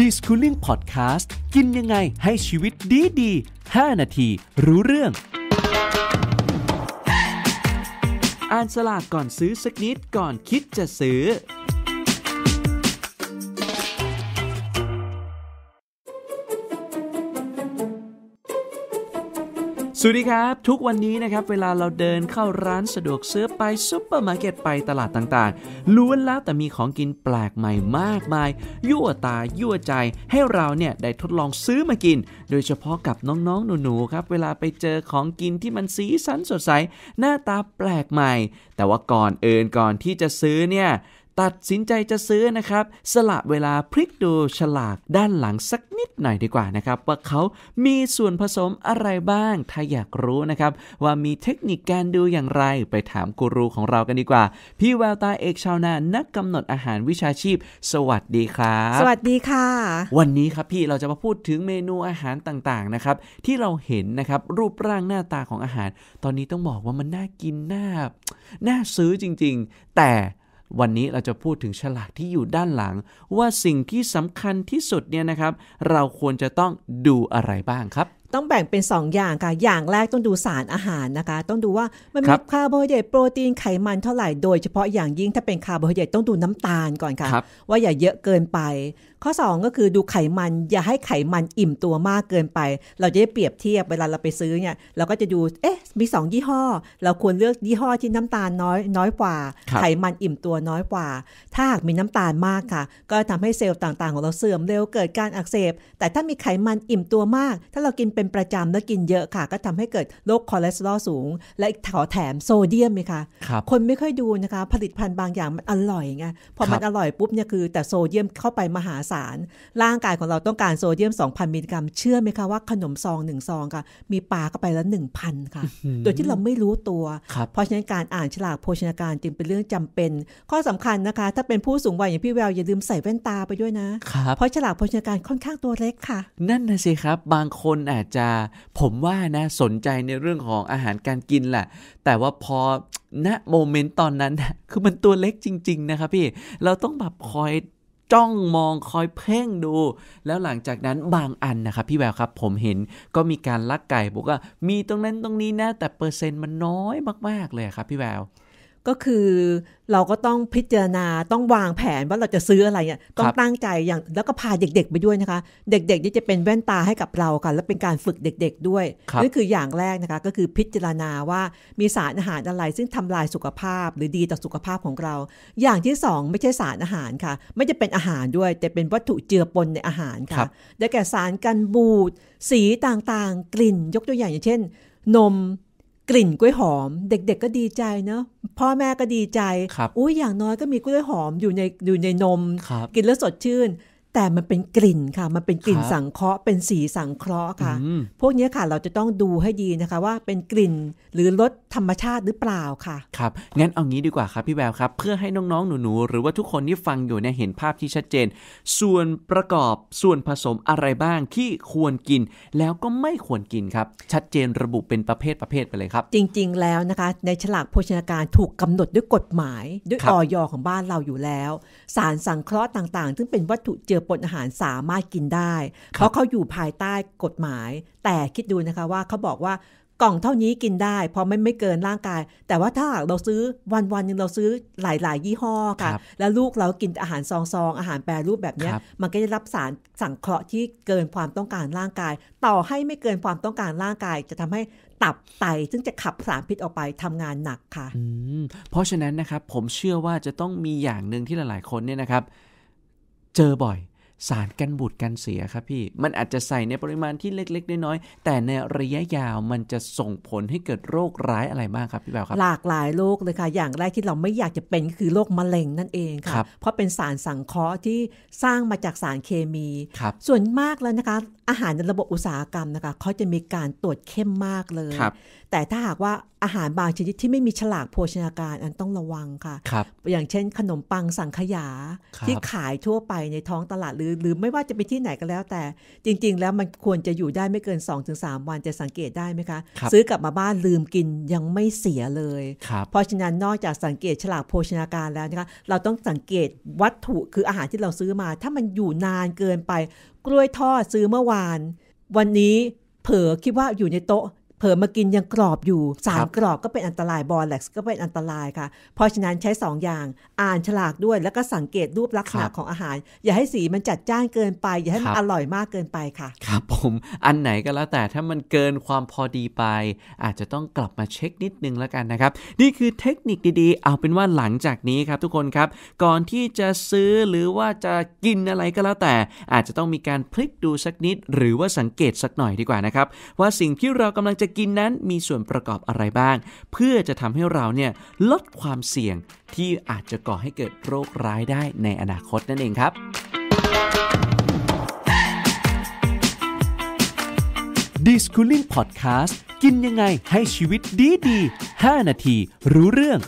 ดีสคูลิ่งพอดแคสต์กินยังไงให้ชีวิตดีดี5นาทีรู้เรื่อง อ่านสลากก่อนซื้อสักนิดก่อนคิดจะซื้อสวัสดีครับ ทุกวันนี้นะครับ เวลาเราเดินเข้าร้านสะดวกซื้อไปซุปเปอร์มาร์เก็ตไปตลาดต่างๆ ล้วนแล้วแต่มีของกินแปลกใหม่มากมายยั่วตายั่วใจให้เราเนี่ยได้ทดลองซื้อมากิน โดยเฉพาะกับน้อง ๆ หนูๆครับ เวลาไปเจอของกินที่มันสีสันสดใส หน้าตาแปลกใหม่ แต่ว่าก่อนเอินก่อนที่จะซื้อเนี่ยตัดสินใจจะซื้อนะครับสละเวลาพลิกดูฉลากด้านหลังสักนิดหน่อยดีกว่านะครับว่าเขามีส่วนผสมอะไรบ้าง ถ้าอยากรู้นะครับ ว่ามีเทคนิคการดูอย่างไรไปถามกูรูของเรากันดีกว่า พี่แววตาเอกชาวนานักกำหนดอาหารวิชาชีพ สวัสดีครับ สวัสดีค่ะ วันนี้ครับพี่เราจะมาพูดถึงเมนูอาหารต่างๆนะครับที่เราเห็นนะครับรูปร่างหน้าตาของอาหาร ตอนนี้ต้องบอกว่ามันน่ากินน่าน่าซื้อจริง ๆ แต่วันนี้เราจะพูดถึงฉลากที่อยู่ด้านหลังว่าสิ่งที่สำคัญที่สุดเนี่ยนะครับ เราควรจะต้องดูอะไรบ้างครับ ต้องแบ่งเป็น2ออย่างค่ะอย่างแรกต้องดูสารอาหารนะคะ ต้องดูว่า มันมีคาร์โบไฮเดรตโปรตีนไขมันเท่าไหร่โดยเฉพาะอย่างยิ่งถ้าเป็นคาร์โบไฮเดรตต้องดูน้ำตาล ก่อนค่ะว่าอย่าเยอะเกินไปข้อ 2 ก็คือดูไขมันอย่าให้ไขมันอิ่มตัวมากเกินไปเราจะได้เปรียบเทียบเวลาเราไปซื้อเนี่ยเราก็จะดูเอ๊ะมี2ยี่ห้อ เราควรเลือกยี่ห้อที่น้ำตาลน้อยน้อยกว่า ไขมันอิ่มตัวน้อยกว่า ถ้าหากมีน้ำตาลมากค่ะ ก็ทำให้เซลล์ต่างๆ ของเราเสื่อมเร็วเกิดการอักเสบ แต่ถ้ามีไขมันอิ่มตัวมาก ถ้าเรากินเป็นประจำแล้วกินเยอะค่ะ ก็ทำให้เกิดโรคคอเลสเตอรอลสูง และอีกถอแถมโซเดียมไหมคะคนไม่ค่อยดูนะคะผลิตภัณฑ์บางอย่างมันอร่อยไงพอมันอร่อยปุ๊บเนี่ยคือ แต่โซเดียมเข้าไปมหาศาลารร่างกายของเราต้องการโซเดียม 2,000มิลลิกรัมเชื่อไหมคะว่าขนมซองหนึ่งซองค่ะมีปลาเข้าไปละ1,000ค่ะโดยที่เราไม่รู้ตัว เพราะฉะนั้นการอ่านฉลากโภชนาการจึงเป็นเรื่องจำเป็น ข้อสำคัญนะคะถ้าเป็นผู้สูงวัยอย่างพี่แววอย่าลืมใส่แว่นตาไปด้วยนะ เพราะฉลากโภชนาการค่อนข้างตัวเล็กค่ะ นั่นนะสิครับบางคนอาจจะผมว่านะสนใจในเรื่องของอาหารการกินแหละ แต่ว่าพอณโมเมนต์ตอนนั้นคือมันตัวเล็กจริงๆนะครับพี่เราต้องแบบคอยจ้องมองคอยเพ่งดู แล้วหลังจากนั้นบางอันนะครับพี่แววครับ ผมเห็นก็มีการลักไก่บอกว่า มีตรงนั้นตรงนี้นะ แต่เปอร์เซ็นต์มันน้อยมากๆเลยครับพี่แววก็คือเราก็ต้องพิจารณาต้องวางแผนว่าเราจะซื้ออะไรเนี่ยต้องตั้งใจอย่างแล้วก็พาเด็กๆไปด้วยนะคะ เด็กๆนี่จะเป็นแว่นตาให้กับเราค่ะและเป็นการฝึกเด็ก ๆด้วยนี่คืออย่างแรกนะคะก็คือพิจารณาว่ามีสารอาหารอะไรซึ่งทำลายสุขภาพ หรือดีต่อสุขภาพของเรา อย่างที่2ไม่ใช่สารอาหารค่ะ ไม่จะเป็นอาหารด้วย แต่เป็นวัตถุเจือปนในอาหารค่ะได้แก่สารกันบูดสีต่างๆ กลิ่นยกตัวอย่างอย่างเช่น นมกลิ่นกล้วยหอม เด็กๆ ก็ดีใจเนาะพ่อแม่ก็ดีใจอุ้ยอย่างน้อยก็มีกล้วยหอมอยู่ในอยู่ในนมกินแล้วสดชื่นแต่มันเป็นกลิ่นค่ะมันเป็นกลิ่นสังเคราะห์ เป็นสีสังเคราะห์ค่ะพวกนี้ค่ะเราจะต้องดูให้ดีนะคะว่าเป็นกลิ่นหรือรสธรรมชาติหรือเปล่าค่ะครับงั้นเอางี้ดีกว่าครับพี่แววครับ เพื่อให้น้องๆ หนูๆหรือว่าทุกคนที่ฟังอยู่เนี่ยเห็นภาพที่ชัดเจน ส่วนประกอบส่วนผสมอะไรบ้างที่ควรกินแล้วก็ไม่ควรกินครับชัดเจนระบุเป็นประเภทประเภทไปเลยครับ จริงๆแล้วนะคะในฉลากโภชนาการถูกกำหนดด้วยกฎหมาย ด้วยอยของบ้านเราอยู่แล้วสารสังเคราะห์ต่างๆ ซึ่งเป็นวัตถุเจือปนอาหารสามารถกินได้เพราะเขาอยู่ภายใต้กฎหมาย แต่คิดดูนะคะว่าเขาบอกว่ากล่องเท่านี้กินได้ เพราะไม่ไม่เกินร่างกาย แต่ว่าถ้าเราซื้อวันวันนึงเราซื้อหลายหลายยี่ห้อค่ะ แล้วลูกเรากินอาหารซองซองอาหารแปรรูปแบบนี้มันก็จะรับสารสังเคราะห์ที่เกินความต้องการร่างกาย ต่อให้ไม่เกินความต้องการร่างกาย จะทำให้ตับไตซึ่งจะขับสารพิษออกไปทำงานหนักค่ะเพราะฉะนั้นนะครับ ผมเชื่อว่าจะต้องมีอย่างหนึ่งที่หลายๆคนเนี่ยนะครับ เจอบ่อยสารกันบูดกันเสียครับพี่ มันอาจจะใส่ในปริมาณที่เล็กๆน้อยๆ แต่ในระยะยาวมันจะส่งผลให้เกิดโรคร้ายอะไรบ้างครับพี่แบวครับ หลากหลายโรคเลยค่ะ อย่างแรกที่เราไม่อยากจะเป็นก็คือโรคมะเร็งนั่นเองค่ะ เพราะเป็นสารสังเคราะห์ที่สร้างมาจากสารเคมี ส่วนมากแล้วนะคะ อาหารในระบบอุตสาหกรรมนะคะเขาจะมีการตรวจเข้มมากเลย แต่ถ้าหากว่าอาหารบางชนิดที่ไม่มีฉลากโภชนาการอันต้องระวังค่ะคอย่างเช่นขนมปังสังขยา ที่ขายทั่วไปในท้องตลาดหรือหรือไม่ว่าจะไปที่ไหนก็แล้ว แต่ จริงๆแล้วมันควรจะอยู่ได้ไม่เกิน 2-3 วันจะสังเกตได้ไหมคะคซื้อกลับมาบ้านลืมกินยังไม่เสียเลย เพราะฉะนั้นนอกจากสังเกตฉลากโภชนาการแล้วนะคะเราต้องสังเกตวัตถุคืออาหารที่เราซื้อมา ถ้ามันอยู่นานเกินไป กล้วยทอดซื้อเมื่อวาน วันนี้เผลอคิดว่าอยู่ในโต๊ะลอมากินยังกรอบอยู่สารกรอบก็เป็นอันตรายบอลแล็กก็เป็นอันตรายค่ะ เพราะฉะนั้นใช้ 2 อย่างอ่านฉลากด้วยแล้วก็สังเกตรูปลักษณะของอาหาร อย่าให้สีมันจัดจ้านเกินไป อย่าให้มันอร่อยมากเกินไปค่ะครับผมอันไหนก็แล้วแต่ถ้ามันเกินความพอดีไป อาจจะต้องกลับมาเช็คนิดนึงแล้วกันนะครับนี่คือเทคนิคดีๆเอาเป็นว่าหลังจากนี้ครับทุกคนครับก่อนที่จะซื้อหรือว่าจะกินอะไรก็แล้วแต่ อาจจะต้องมีการพลิกดูสักนิดหรือว่าสังเกตสักหน่อยดีกว่านะครับว่าสิ่งที่เรากำลังจะกินนั้นมีส่วนประกอบอะไรบ้าง เพื่อจะทำให้เราเนี่ยลดความเสี่ยงที่อาจจะก่อให้เกิดโรคร้ายได้ในอนาคตนั่นเองครับดิสคูลิ่งพอดแคสต์กินยังไงให้ชีวิตดีดี5นาทีรู้เรื่อง